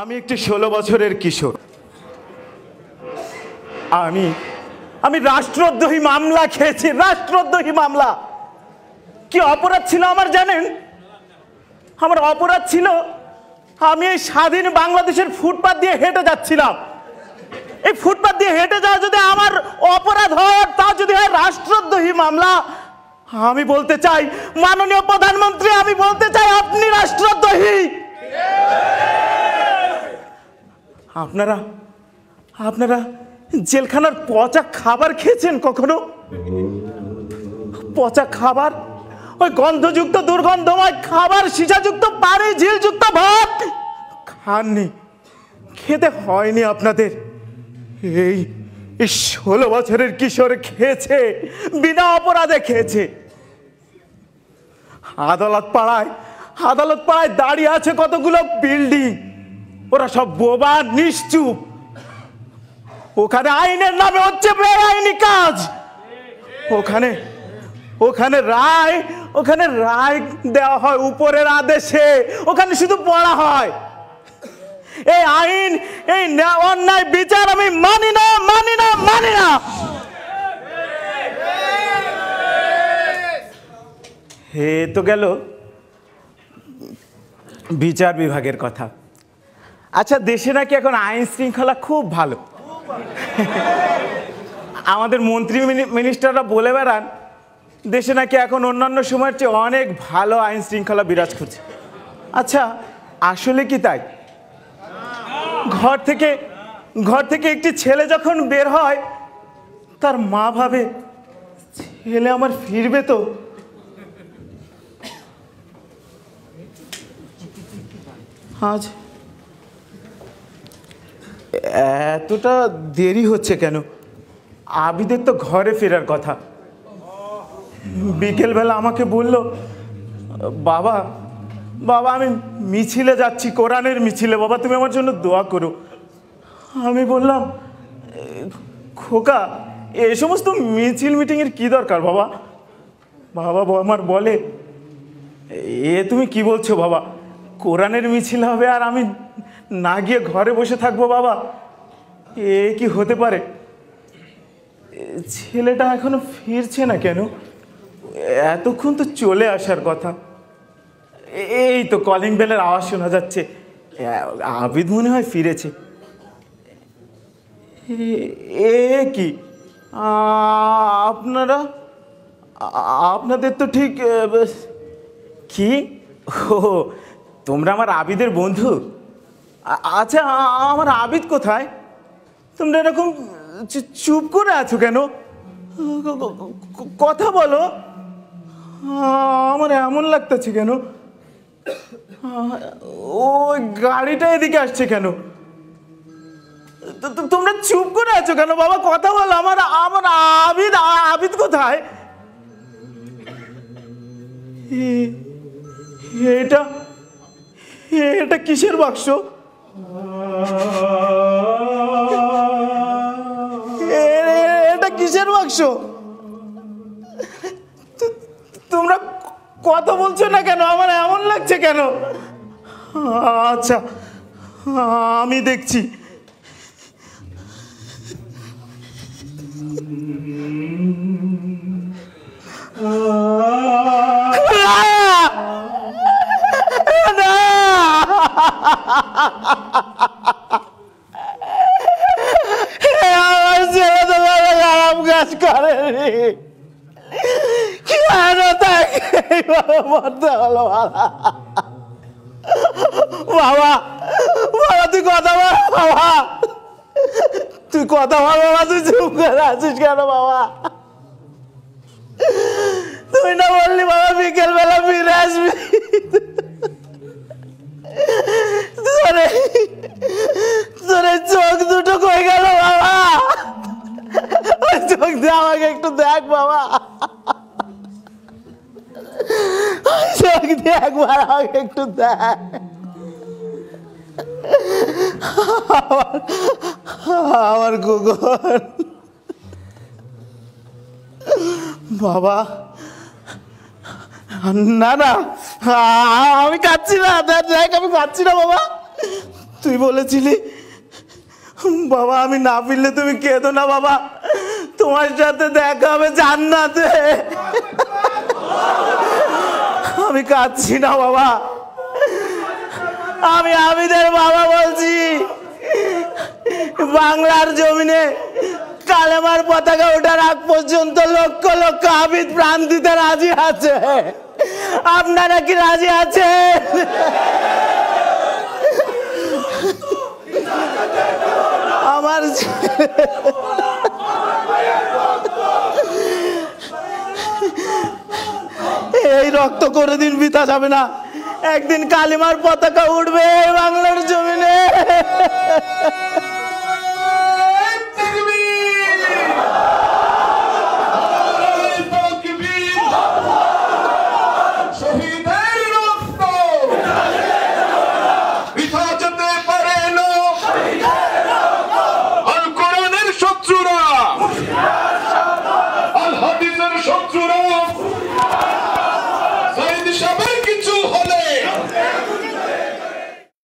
আমি একটি ষোলো বছরের কিশোর আমি আমি রাষ্ট্রদ্রোহী মামলা খেয়েছি রাষ্ট্রদ্রোহী মামলা কি অপরাধ ছিল আমার জানেন আমার অপরাধ ছিল আমি এই স্বাধীন বাংলাদেশের ফুটপাত দিয়ে হেঁটে যাচ্ছিলাম এই ফুটপাত দিয়ে হেঁটে যাওয়া যদি আমার অপরাধ হয় তা যদি হয় রাষ্ট্রদ্রোহী মামলা আমি বলতে চাই মাননীয় প্রধানমন্ত্রী আমি বলতে চাই আপনি রাষ্ট্রদ্রোহী আপনারা আপনারা জেলখানার পচা খাবার খেয়েছেন কখনো পচা খাবার ওই গন্ধযুক্ত দুর্গন্ধময় খাবার সিসাযুক্ত পারে ঝিলযুক্ত ভাত খাননি খেতে হয়নি আপনাদের এই ষোলো বছরের কিশোর খেয়েছে বিনা অপরাধে খেয়েছে আদালত পাড়ায় আদালত পাড়ায় দাঁড়িয়ে আছে কতগুলো বিল্ডিং ওরা সব বোবা নিশ্চুপ ওখানে আইনের নামে হচ্ছে বেআইনি কাজ ওখানে ওখানে রায় ওখানে রায় দেওয়া হয় উপরের আদেশে ওখানে শুধু পড়া হয় এই আইন এই অন্যায় বিচার আমি মানি না মানি না মানি না হে তো গেল বিচার বিভাগের কথা আচ্ছা দেশে নাকি এখন আইন শৃঙ্খলা খুব ভালো আমাদের মন্ত্রী মিনিস্টাররা বলে বেড়ান দেশে নাকি এখন অন্যান্য সময়ের চেয়ে অনেক ভালো আইন শৃঙ্খলা বিরাজ করছে আচ্ছা আসলে কি তাই ঘর থেকে ঘর থেকে একটি ছেলে যখন বের হয় তার মা ভাবে ছেলে আমার ফিরবে তো আজ এতটা দেরি হচ্ছে কেন আবিদের তো ঘরে ফেরার কথা বিকেলবেলা আমাকে বলল বাবা বাবা আমি মিছিলে যাচ্ছি কোরআনের মিছিলে বাবা তুমি আমার জন্য দোয়া করো আমি বললাম খোকা এ সমস্ত মিছিল মিটিংয়ের কি দরকার বাবা বাবা আমার বলে এ তুমি কি বলছো বাবা কোরআনের মিছিল হবে আর আমি না গিয়ে ঘরে বসে থাকবো বাবা এ কি হতে পারে ছেলেটা এখনো ফিরছে না কেন এতক্ষণ তো চলে আসার কথা এই তো কলিং বেলের আওয়াজ শোনা যাচ্ছে আবিদ মনে হয় ফিরেছে এ কি আপনারা আপনাদের তো ঠিক কি ও তোমরা আমার আবিদের বন্ধু আচ্ছা আমার আবিদ কোথায় তোমরা এরকম চুপ করে আছো কেন কথা বলো আমার এমন লাগতেছে কেন ওই গাড়িটা এদিকে আসছে কেন তোমরা চুপ করে আছো কেন বাবা কথা বল আমার আমার আবিদ আবিদ কোথায় এটা এটা কিসের বাক্স মাংস তোমরা কথা বলছো না কেন আমার এমন লাগছে কেন আচ্ছা আমি দেখছি না করে কেন তাকে মরতে হলো বাবা বাবা বাবা তুই কথা বল বাবা তুই কথা বল বাবা তুই চুপ করে আছিস কেন বাবা তুই না বললি বাবা বিকেলবেলা ফিরে আসবি একবার আমাকে একটু দেখ আমার কুকুর বাবা না না আমি কাঁদছি না দেখ আমি কাঁদছি না বাবা তুই বলেছিলি বাবা আমি না ফিরলে তুমি কেঁদো না বাবা তোমার সাথে দেখা হবে জান্নাতে আমি কাঁদছি না বাবা আমি আবিদের বাবা বলছি বাংলার জমিনে কালেমার পতাকা ওঠার আগ পর্যন্ত লক্ষ লক্ষ আবিদ প্রাণ দিতে রাজি আছে আপনারা কি রাজি আছেন এই রক্ত করে দিন বিতা যাবে না একদিন কালিমার পতাকা উঠবে বাংলার জমিনে